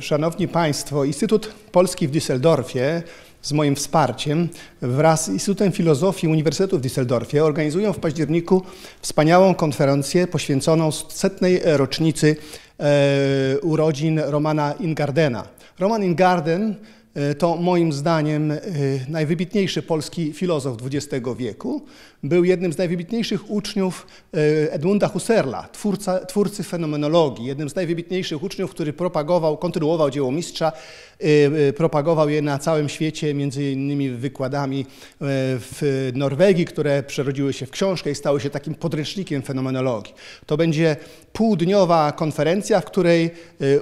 Szanowni Państwo, Instytut Polski w Düsseldorfie z moim wsparciem wraz z Instytutem Filozofii Uniwersytetu w Düsseldorfie organizują w październiku wspaniałą konferencję poświęconą setnej rocznicy e, urodzin Romana Ingardena. Roman Ingarden E, to moim zdaniem e, najwybitniejszy polski filozof XX wieku. Był jednym z najwybitniejszych uczniów e, Edmunda Husserla, twórca, twórcy fenomenologii, jednym z najwybitniejszych uczniów, który propagował, kontynuował dzieło mistrza, propagował je na całym świecie, między innymi wykładami w Norwegii, które przerodziły się w książkę i stały się takim podręcznikiem fenomenologii. To będzie półdniowa konferencja, w której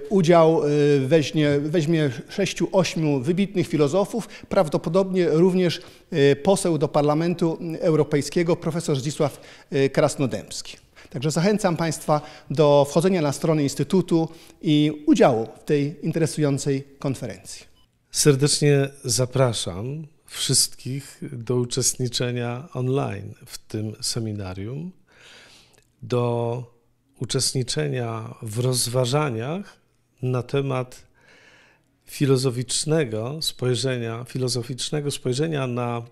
udział weźmie, weźmie 6-8 wybitnych filozofów, prawdopodobnie również e, poseł do Parlamentu Europejskiego, profesor Zdzisław e, Krasnodębski. Także zachęcam Państwa do wchodzenia na stronę Instytutu i udziału w tej interesującej konferencji. Serdecznie zapraszam wszystkich do uczestniczenia online w tym seminarium, do uczestniczenia w rozważaniach na temat filozoficznego spojrzenia, filozoficznego spojrzenia na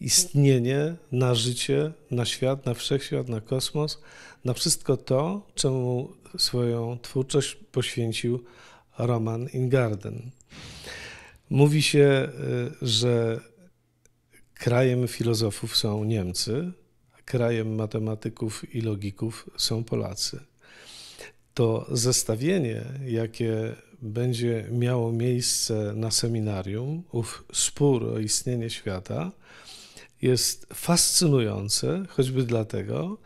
istnienie, na życie, na świat, na wszechświat, na kosmos, na wszystko to, czemu swoją twórczość poświęcił Roman Ingarden. Mówi się, y, że krajem filozofów są Niemcy, krajem matematyków i logików są Polacy. To zestawienie, jakie będzie miało miejsce na seminarium, ów spór o istnienie świata, jest fascynujące, choćby dlatego,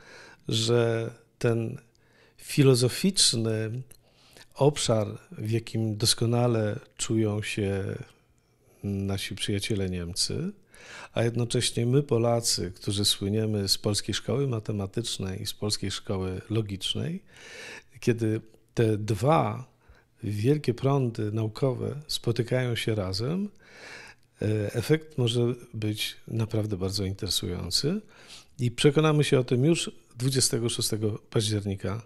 że ten filozoficzny obszar, w jakim doskonale czują się nasi przyjaciele Niemcy, a jednocześnie my, Polacy, którzy słyniemy z polskiej szkoły matematycznej i z polskiej szkoły logicznej, kiedy te dwa wielkie prądy naukowe spotykają się razem, e, efekt może być naprawdę bardzo interesujący i przekonamy się o tym już 26 października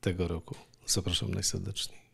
tego roku. Zapraszam najserdeczniej.